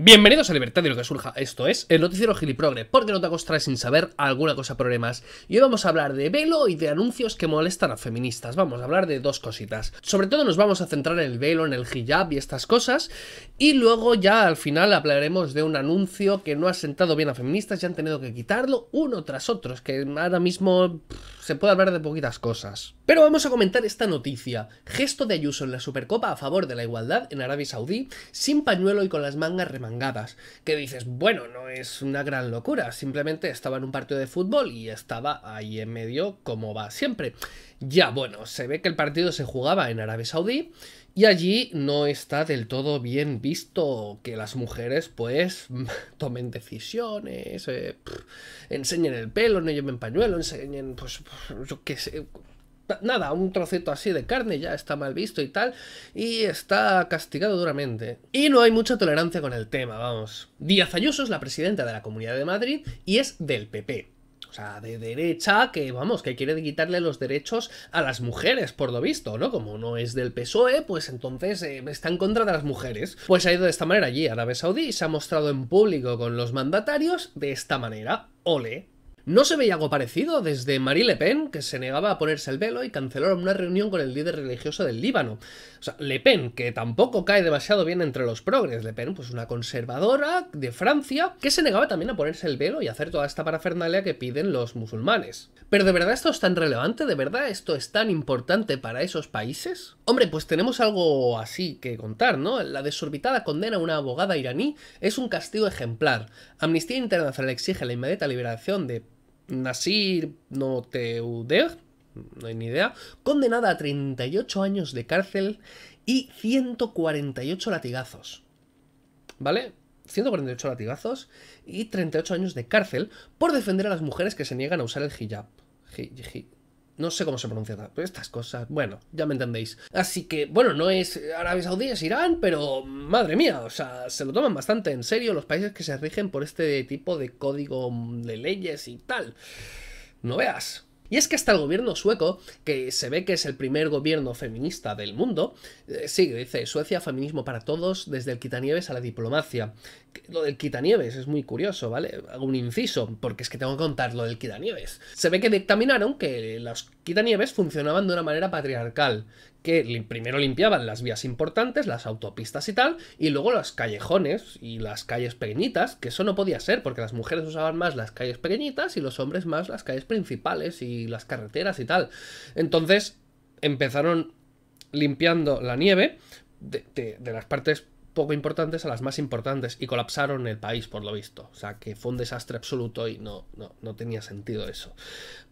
Bienvenidos a Libertad y lo que Surja, esto es el noticiero Giliprogre, porque no te acostarás sin saber alguna cosa problemas. Y hoy vamos a hablar de velo y de anuncios que molestan a feministas, vamos a hablar de dos cositas. Sobre todo nos vamos a centrar en el velo, en el hijab y estas cosas, y luego ya al final hablaremos de un anuncio que no ha sentado bien a feministas, Y han tenido que quitarlo uno tras otro, que ahora mismo se puede hablar de poquitas cosas. Pero vamos a comentar esta noticia, gesto de Ayuso en la Supercopa a favor de la igualdad en Arabia Saudí, sin pañuelo y con las mangas rematadas que dices, bueno, no es una gran locura, simplemente estaba en un partido de fútbol y estaba ahí en medio como va siempre. Ya, bueno, se ve que el partido se jugaba en Arabia Saudí y allí no está del todo bien visto que las mujeres pues tomen decisiones, eh, enseñen el pelo, no lleven pañuelo, enseñen pues qué sé, nada, un trocito así de carne ya está mal visto y tal, y está castigado duramente. Y no hay mucha tolerancia con el tema, vamos. Díaz Ayuso es la presidenta de la Comunidad de Madrid y es del PP. O sea, de derecha que, vamos, que quiere quitarle los derechos a las mujeres, por lo visto, ¿no? Como no es del PSOE, pues entonces eh, está en contra de las mujeres. Pues ha ido de esta manera allí Arabia Saudí y se ha mostrado en público con los mandatarios de esta manera. Ole. ¿No se veía algo parecido desde Marie Le Pen, que se negaba a ponerse el velo y canceló una reunión con el líder religioso del Líbano? O sea, Le Pen, que tampoco cae demasiado bien entre los progres. Le Pen, pues una conservadora de Francia, que se negaba también a ponerse el velo y hacer toda esta parafernalia que piden los musulmanes. Pero de verdad esto es tan relevante, de verdad esto es tan importante para esos países? Hombre, pues tenemos algo así que contar, ¿no? La desorbitada condena a una abogada iraní es un castigo ejemplar. Amnistía Internacional exige la inmediata liberación de Nasir no no hay ni idea, condenada a 38 años de cárcel y 148 latigazos. ¿Vale? 148 latigazos y 38 años de cárcel por defender a las mujeres que se niegan a usar el hijab. No sé cómo se pronuncia, pero estas cosas, bueno, ya me entendéis. Así que, bueno, no es Arabia Saudí, es Irán, pero madre mía, o sea, se lo toman bastante en serio los países que se rigen por este tipo de código de leyes y tal. No veas. Y es que hasta el gobierno sueco, que se ve que es el primer gobierno feminista del mundo, eh, sigue, dice, Suecia, feminismo para todos, desde el quitanieves a la diplomacia. Lo del quitanieves es muy curioso, ¿vale? Hago un inciso, porque es que tengo que contar lo del quitanieves. Se ve que dictaminaron que los nieves funcionaban de una manera patriarcal, que primero limpiaban las vías importantes, las autopistas y tal, y luego los callejones y las calles pequeñitas, que eso no podía ser, porque las mujeres usaban más las calles pequeñitas y los hombres más las calles principales y las carreteras y tal. Entonces empezaron limpiando la nieve de, de las partes poco importantes a las más importantes y colapsaron el país por lo visto. O sea que fue un desastre absoluto y no, no, no tenía sentido eso.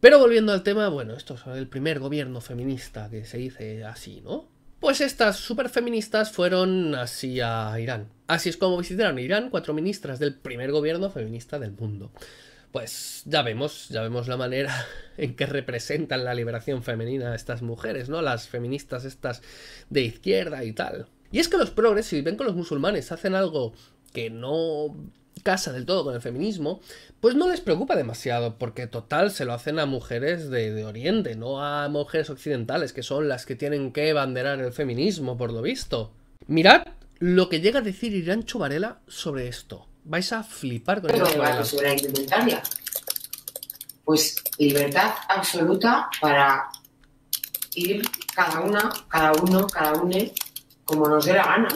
Pero volviendo al tema, bueno, esto es el primer gobierno feminista que se dice así, ¿no? Pues estas feministas fueron así a Irán. Así es como visitaron Irán cuatro ministras del primer gobierno feminista del mundo pues ya vemos, ya vemos la manera en que representan la liberación femenina a estas mujeres, ¿no? Las feministas estas de izquierda y tal. Y es que los progres, si ven con los musulmanes hacen algo que no casa del todo con el feminismo, pues no les preocupa demasiado, porque total se lo hacen a mujeres de, Oriente, no a mujeres occidentales, que son las que tienen que banderar el feminismo, por lo visto. Mirad lo que llega a decir Irán Chuvarela sobre esto. Vais a flipar con esto. Pues libertad absoluta para ir cada una, cada uno, cada une como nos dé la gana.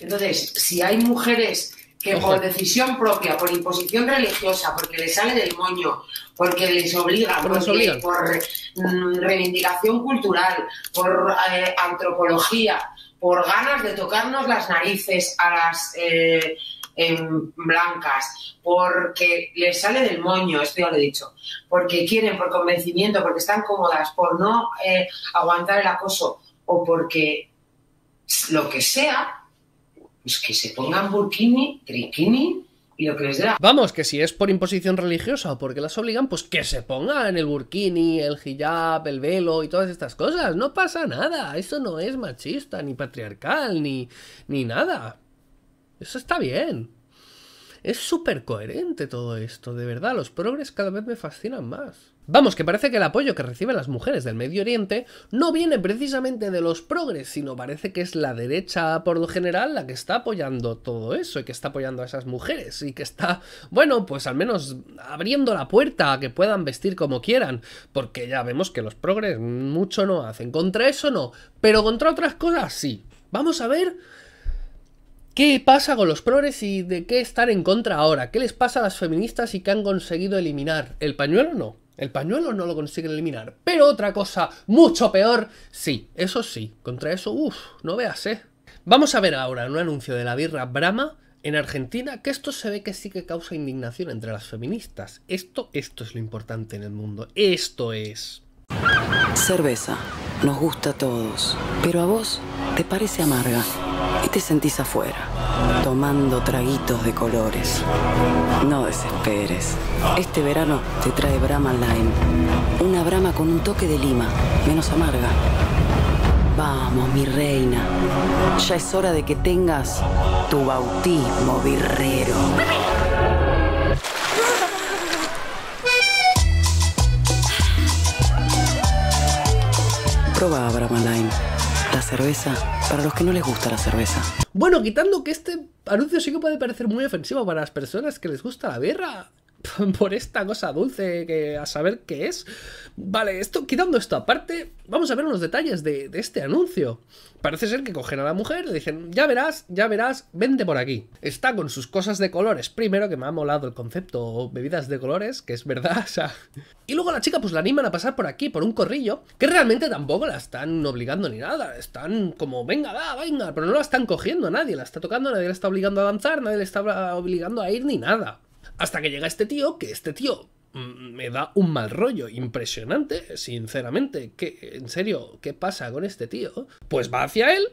Entonces, si hay mujeres que por decisión propia, por imposición religiosa, porque les sale del moño, porque les obliga, por mm, reivindicación cultural, por eh, antropología, por ganas de tocarnos las narices a las eh, blancas, porque les sale del moño, esto ya lo he dicho, porque quieren, por convencimiento, porque están cómodas, por no eh, aguantar el acoso o porque lo que sea, es pues que se pongan burkini, trikini y lo que les Vamos, que si es por imposición religiosa o porque las obligan, pues que se pongan el burkini, el hijab, el velo y todas estas cosas. No pasa nada. Eso no es machista, ni patriarcal, ni, ni nada. Eso está bien. Es súper coherente todo esto, de verdad, los progres cada vez me fascinan más. Vamos, que parece que el apoyo que reciben las mujeres del Medio Oriente no viene precisamente de los progres, sino parece que es la derecha por lo general la que está apoyando todo eso y que está apoyando a esas mujeres y que está, bueno, pues al menos abriendo la puerta a que puedan vestir como quieran, porque ya vemos que los progres mucho no hacen. Contra eso no, pero contra otras cosas sí. Vamos a ver ¿Qué pasa con los progres y de qué están en contra ahora? ¿Qué les pasa a las feministas y qué han conseguido eliminar? ¿El pañuelo no? El pañuelo no lo consiguen eliminar. Pero otra cosa, mucho peor, sí, eso sí, contra eso, uff, no veas, eh. Vamos a ver ahora un anuncio de la birra Brahma en Argentina, que esto se ve que sí que causa indignación entre las feministas. Esto, esto es lo importante en el mundo. Esto es. Cerveza nos gusta a todos, pero a vos te parece amarga y te sentís afuera, tomando traguitos de colores. No desesperes. Este verano te trae Brahma Lime, una Brahma con un toque de lima, menos amarga. Vamos, mi reina. Ya es hora de que tengas tu bautismo birrero. Proba Abraham La cerveza, para los que no les gusta la cerveza. Bueno, quitando que este anuncio sí que puede parecer muy ofensivo para las personas que les gusta la birra. por esta cosa dulce que a saber qué es. Vale, esto, quitando esto aparte, vamos a ver unos detalles de, este anuncio. Parece ser que cogen a la mujer, le dicen, ya verás, ya verás, vente por aquí. Está con sus cosas de colores. Primero, que me ha molado el concepto bebidas de colores, que es verdad, Y luego a la chica pues la animan a pasar por aquí, por un corrillo, que realmente tampoco la están obligando ni nada. Están como, venga, va, venga, pero no la están cogiendo nadie, la está tocando, nadie la está obligando a danzar, nadie la está obligando a ir ni nada. Hasta que llega este tío, que este tío mm, me da un mal rollo impresionante, sinceramente. en serio? ¿Qué pasa con este tío? Pues va hacia él,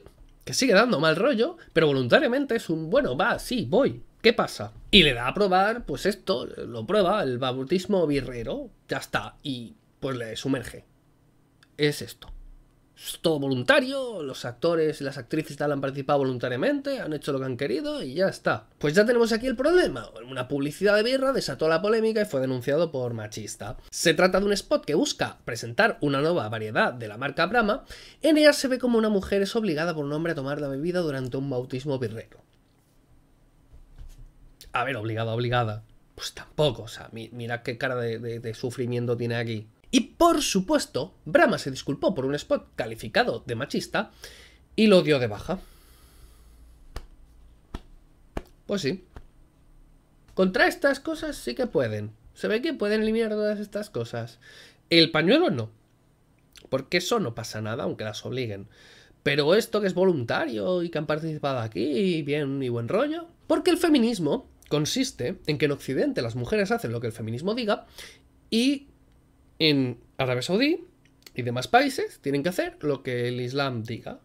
que sigue dando mal rollo, pero voluntariamente es un, bueno, va, sí, voy. ¿Qué pasa? Y le da a probar, pues esto, lo prueba, el babutismo birrero, ya está, y pues le sumerge. Es esto es todo voluntario, los actores y las actrices tal han participado voluntariamente, han hecho lo que han querido y ya está. Pues ya tenemos aquí el problema. Una publicidad de birra desató la polémica y fue denunciado por machista. Se trata de un spot que busca presentar una nueva variedad de la marca Brahma. En ella se ve como una mujer es obligada por un hombre a tomar la bebida durante un bautismo birrero. A ver, obligada, obligada. Pues tampoco, o sea, mira qué cara de sufrimiento tiene aquí. Y por supuesto, Brahma se disculpó por un spot calificado de machista y lo dio de baja. Pues sí. Contra estas cosas sí que pueden. Se ve que pueden eliminar todas estas cosas. El pañuelo no. Porque eso no pasa nada, aunque las obliguen. Pero esto que es voluntario y que han participado aquí, bien y buen rollo. Porque el feminismo consiste en que en Occidente las mujeres hacen lo que el feminismo diga y en Arabia Saudí y demás países tienen que hacer lo que el Islam diga.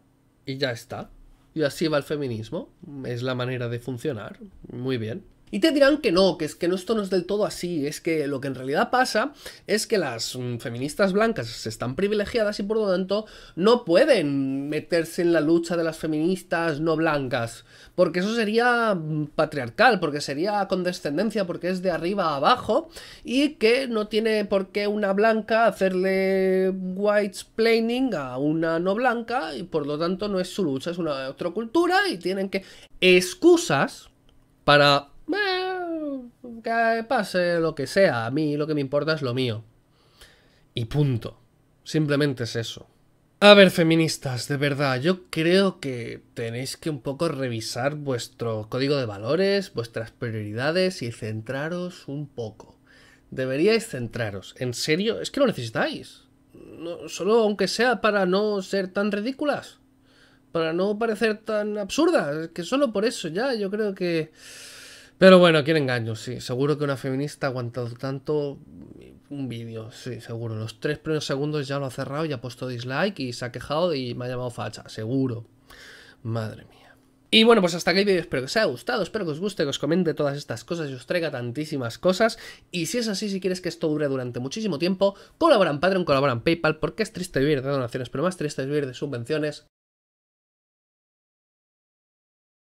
Y ya está. Y así va el feminismo. Es la manera de funcionar. Muy bien. Y te dirán que no, que es que esto no es del todo así, es que lo que en realidad pasa es que las mm, feministas blancas están privilegiadas y por lo tanto no pueden meterse en la lucha de las feministas no blancas, porque eso sería mm, patriarcal, porque sería condescendencia, porque es de arriba a abajo y que no tiene por qué una blanca hacerle white splaining a una no blanca y por lo tanto no es su lucha, es una otra cultura y tienen que excusas para que pase lo que sea, a mí lo que me importa es lo mío. Y punto. Simplemente es eso. A ver, feministas, de verdad, yo creo que tenéis que un poco revisar vuestro código de valores, vuestras prioridades y centraros un poco. Deberíais centraros, en serio, es que lo necesitáis. solo aunque sea para no ser tan ridículas, para no parecer tan absurdas, que solo por eso ya, yo creo que... Pero bueno, quién engaño, sí. Seguro que una feminista ha aguantado tanto un vídeo, sí, seguro. Los tres primeros segundos ya lo ha cerrado y ha puesto dislike y se ha quejado y me ha llamado facha, seguro. Madre mía. Y bueno, pues hasta aquí el vídeo, espero que os haya gustado, espero que os guste, que os comente todas estas cosas y os traiga tantísimas cosas. Y si es así, si quieres que esto dure durante muchísimo tiempo, colaboran en Patreon, colaboran Paypal, porque es triste vivir de donaciones, pero más triste es vivir de subvenciones.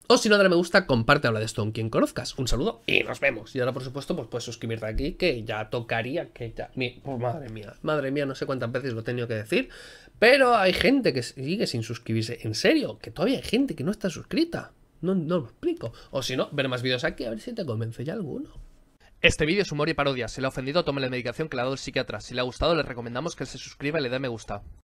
O si no, dale me gusta, comparte, habla de esto con quien conozcas. Un saludo y nos vemos. Y ahora, por supuesto, pues puedes suscribirte aquí, que ya tocaría, que ya... Mi... Pues madre mía, madre mía, no sé cuántas veces lo he tenido que decir. Pero hay gente que sigue sin suscribirse. En serio, que todavía hay gente que no está suscrita. No, no lo explico. O si no, ver más vídeos aquí a ver si te convence ya alguno. Este vídeo es humor y parodia. Si le ha ofendido, tome la medicación que le ha dado el psiquiatra. Si le ha gustado, le recomendamos que se suscriba y le dé me gusta.